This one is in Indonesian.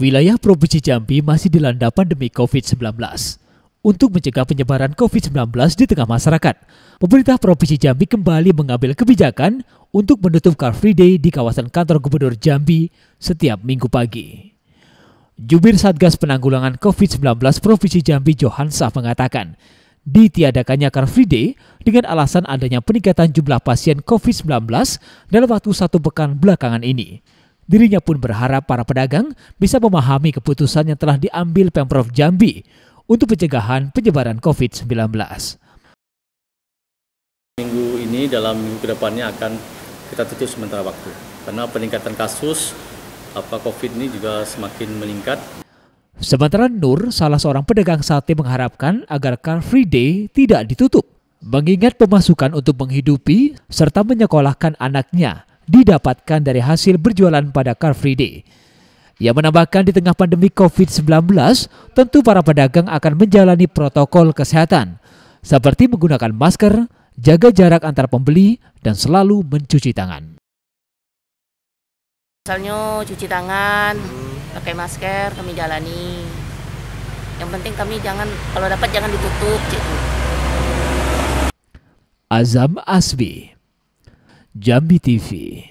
Wilayah Provinsi Jambi masih dilanda pandemi COVID-19. Untuk mencegah penyebaran COVID-19 di tengah masyarakat, pemerintah Provinsi Jambi kembali mengambil kebijakan untuk menutup Car Free Day di kawasan kantor Gubernur Jambi setiap minggu pagi. Jubir Satgas Penanggulangan COVID-19 Provinsi Jambi Johansa mengatakan, ditiadakannya Car Free Day dengan alasan adanya peningkatan jumlah pasien COVID-19 dalam waktu satu pekan belakangan ini Dirinya pun berharap para pedagang bisa memahami keputusan yang telah diambil Pemprov Jambi untuk pencegahan penyebaran COVID-19. Minggu ini dalam minggu kedepannya akan kita tutup sementara waktu karena peningkatan kasus apa COVID ini juga semakin meningkat. Sementara Nur, salah seorang pedagang sate mengharapkan agar Car Free Day tidak ditutup, mengingat pemasukan untuk menghidupi serta menyekolahkan anaknya didapatkan dari hasil berjualan pada Car Free Day. Ia menambahkan di tengah pandemi COVID-19, tentu para pedagang akan menjalani protokol kesehatan, seperti menggunakan masker, jaga jarak antar pembeli, dan selalu mencuci tangan. Misalnya cuci tangan, pakai masker, kami jalani. Yang penting kami jangan, kalau dapat jangan ditutup. Gitu. Azam Asbi Jambi TV.